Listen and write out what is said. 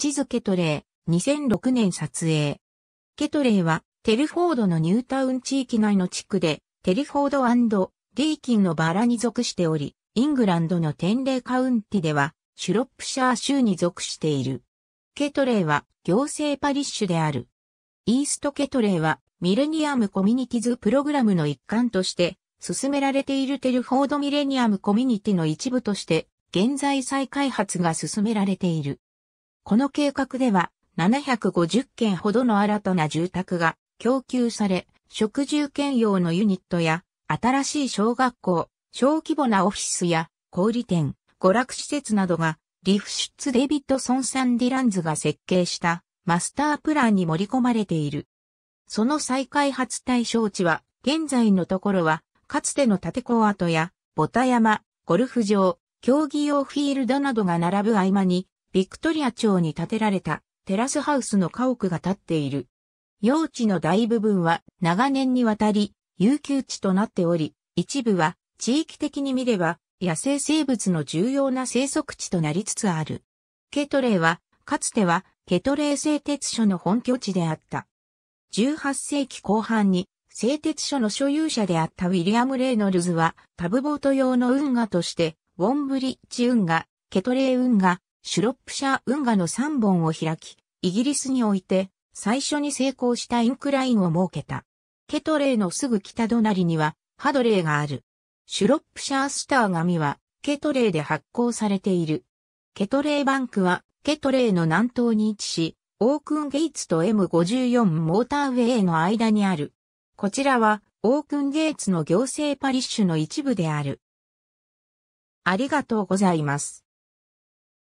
地図ケトレー、2006年撮影。ケトレーは、テルフォードのニュータウン地域内の地区で、テルフォードリーキンのバラに属しており、イングランドの天霊カウンティでは、シュロップシャー州に属している。ケトレーは行政パリッシュである。イーストケトレーはミレニアムコミュニティズプログラムの一環として進められているテルフォードミレニアムコミュニティの一部として現在再開発が進められている。この計画では750件ほどの新たな住宅が供給され、食住兼用のユニットや新しい小学校、小規模なオフィスや小売店、娯楽施設などがリフシュツ・デビッドソン・サンディランズが設計したマスタープランに盛り込まれている。その再開発対象地は現在のところはかつての立コ跡やボタ山、ゴルフ場、競技用フィールドなどが並ぶ合間にビクトリア町に建てられたテラスハウスの家屋が建っている。用地の大部分は長年にわたり遊休地となっており、一部は地域的に見れば野生生物の重要な生息地となりつつある。ケトレーはかつてはケトレー製鉄所の本拠地であった。18世紀後半に製鉄所の所有者であったウィリアム・レイノルズはタブボート用の運河としてウォンブリッジ運河、ケトレー運河、シュロップシャー運河の3本を開き、イギリスにおいて最初に成功したインクラインを設けた。ケトレーのすぐ北隣にはハドレーがある。シュロップシャースター紙はケトレーで発行されている。ケトレーバンクはケトレーの南東に位置し、オークンゲイツと M54 モーターウェイの間にある。こちらはオークンゲイツの行政パリッシュの一部である。ありがとうございます。